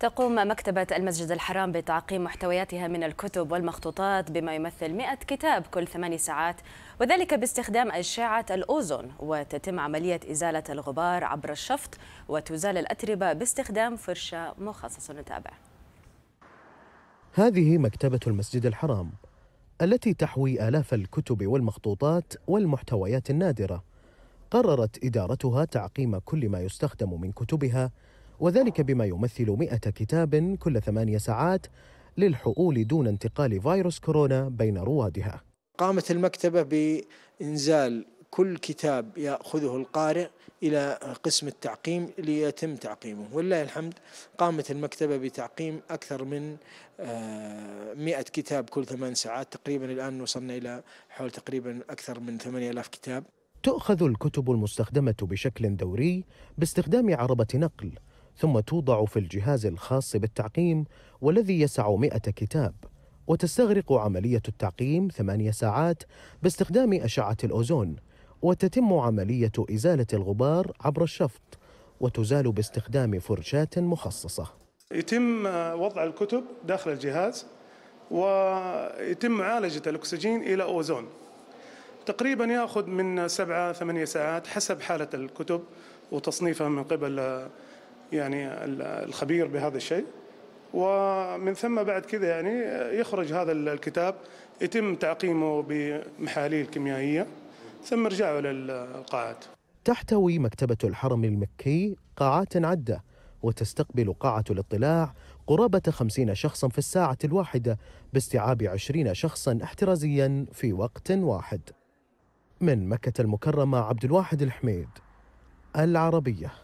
تقوم مكتبة المسجد الحرام بتعقيم محتوياتها من الكتب والمخطوطات بما يمثل 100 كتاب كل ثماني ساعات وذلك باستخدام أشعة الأوزون وتتم عملية إزالة الغبار عبر الشفط وتزال الأتربة باستخدام فرشة مخصصة نتابع هذه مكتبة المسجد الحرام التي تحوي آلاف الكتب والمخطوطات والمحتويات النادرة قررت إدارتها تعقيم كل ما يستخدم من كتبها وذلك بما يمثل 100 كتاب كل ثمانية ساعات للحؤول دون انتقال فيروس كورونا بين روادها قامت المكتبة بإنزال كل كتاب يأخذه القارئ إلى قسم التعقيم ليتم تعقيمه ولله الحمد قامت المكتبة بتعقيم أكثر من آه، مئة كتاب كل ثمان ساعات تقريبا الآن وصلنا إلى حول تقريبا أكثر من 8000 كتاب تؤخذ الكتب المستخدمة بشكل دوري باستخدام عربة نقل ثم توضع في الجهاز الخاص بالتعقيم والذي يسع 100 كتاب وتستغرق عملية التعقيم ثمانية ساعات باستخدام أشعة الأوزون وتتم عملية إزالة الغبار عبر الشفط وتزال باستخدام فرشاة مخصصة يتم وضع الكتب داخل الجهاز ويتم معالجة الأكسجين إلى أوزون تقريبا يأخذ من سبعة ثمانية ساعات حسب حالة الكتب وتصنيفها من قبل يعني الخبير بهذا الشيء ومن ثم بعد كذا يعني يخرج هذا الكتاب يتم تعقيمه بمحاليل كيميائيه ثم رجعوا للقاعات تحتوي مكتبة الحرم المكي قاعات عدة وتستقبل قاعة الاطلاع قرابة خمسين شخصا في الساعة الواحدة باستيعاب عشرين شخصا احترازيا في وقت واحد من مكة المكرمة عبد الواحد الحميد العربية